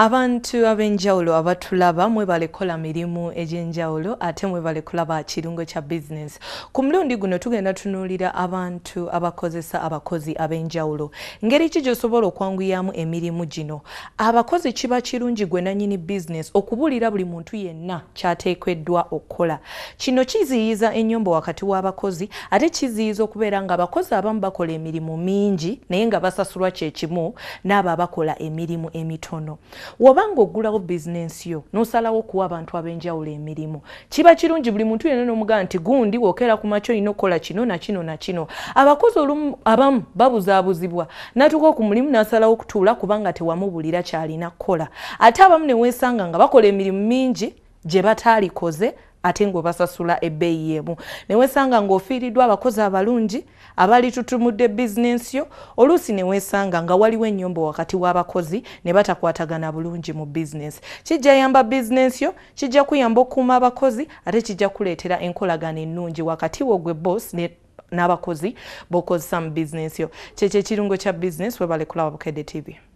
abantu ab'enjawulo abatulaba mwebale kola mirimu egy'enjawulo ate mwebale kulaba kirungo kya bizinesi ku mulundi guno tugenda tunuulira abantu abakozesa abakozi ab'enjawulo ngeri ki gyosobola okwanguyamu emirimu gino abakozi kiba kirungi gwe nanyini bizinesi okubuulira buli muntu yenna kyateekeddwa okukola kino kiziyiza ennyumba wakati w'abakozi ate kiziyiza okubeera nga abakozi abamu bakola emirimu mingi naye nga basasulwa kyekimu n'abo abakola emirimu emitono wobanga ogulawo bizinensi yo nosalawo okuwa abantu ab'enjawulo emirimu kiba kirungi buli muntu yenna n'omugaa nti gundi wokera ku makyo olina okukola kino nakino nakino abakozi olumu abamu babuzaabuzibwa natuka oku mulimu n'asalawo okutuula kubanga tewamubulira kyalina kukola ate abamu ne weesanga nga bakola emirimu mingi gye bataalikoze ate nga obasasula ebbeeyi yemu newesanga ngaofiiridwa abakozi abalungi abalitutumudde bizinensi yo oluusi newesanga nga waliwo ennyumba wakati w'abakozi ne batakwatagana bulungi mu bizinensi kijja yamba bizinensi yo kijja kuyamba okukuuma abakozi ate kijja kuleetera enkolagana ennungi wakati wogwe boss ne n'abakozi bokozesa mu bizinensi yo kyekyo ekirungo kya bizinensi webalekulawa bukede tv